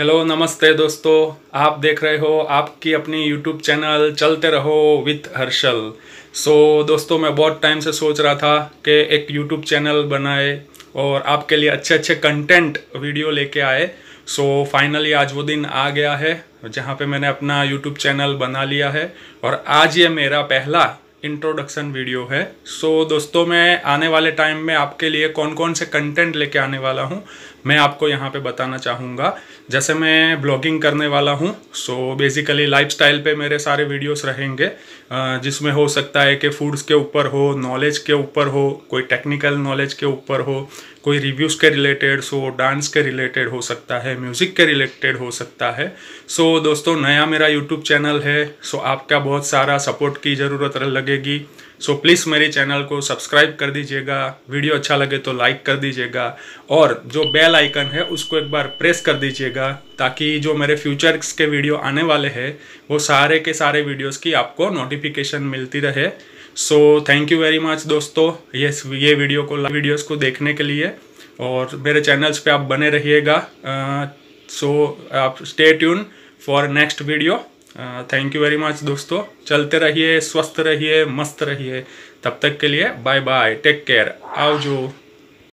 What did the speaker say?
hello नमस्ते दोस्तों आप देख रहे हो आपकी अपनी यूट्यूब चैनल चलते रहो विथ हर्षल सो so, दोस्तों मैं बहुत टाइम से सोच रहा था कि एक यूट्यूब चैनल बनाए और आपके लिए अच्छे अच्छे कंटेंट वीडियो लेके आए सो so, फाइनली आज वो दिन आ गया है जहाँ पे मैंने अपना यूट्यूब चैनल बना लिया है और आज ये मेरा पहला इंट्रोडक्शन वीडियो है सो so, दोस्तों मैं आने वाले टाइम में आपके लिए कौन कौन से कंटेंट लेके आने वाला हूँ मैं आपको यहाँ पे बताना चाहूँगा जैसे मैं ब्लॉगिंग करने वाला हूँ सो बेसिकली लाइफस्टाइल पे मेरे सारे वीडियोस रहेंगे जिसमें हो सकता है कि फूड्स के ऊपर हो नॉलेज के ऊपर हो कोई टेक्निकल नॉलेज के ऊपर हो कोई रिव्यूज़ के रिलेटेड सो डांस के रिलेटेड हो सकता है म्यूज़िक के रिलेटेड हो सकता है सो so, दोस्तों नया मेरा यूट्यूब चैनल है सो so, आपका बहुत सारा सपोर्ट की ज़रूरत लगेगी सो so, प्लीज़ मेरे चैनल को सब्सक्राइब कर दीजिएगा वीडियो अच्छा लगे तो लाइक कर दीजिएगा और जो बेल आइकन है उसको एक बार प्रेस कर दीजिएगा ताकि जो मेरे फ्यूचर्स के वीडियो आने वाले हैं वो सारे के सारे वीडियोस की आपको नोटिफिकेशन मिलती रहे so thank you very much दोस्तों ये ये वीडियो को वीडियोस को देखने के लिए और मेरे चैनल्स पे आप बने रहिएगा सो आप stay tune for next video thank you very much दोस्तों चलते रहिए स्वस्थ रहिए मस्त रहिए तब तक के लिए बाय बाय टेक केयर आओ जो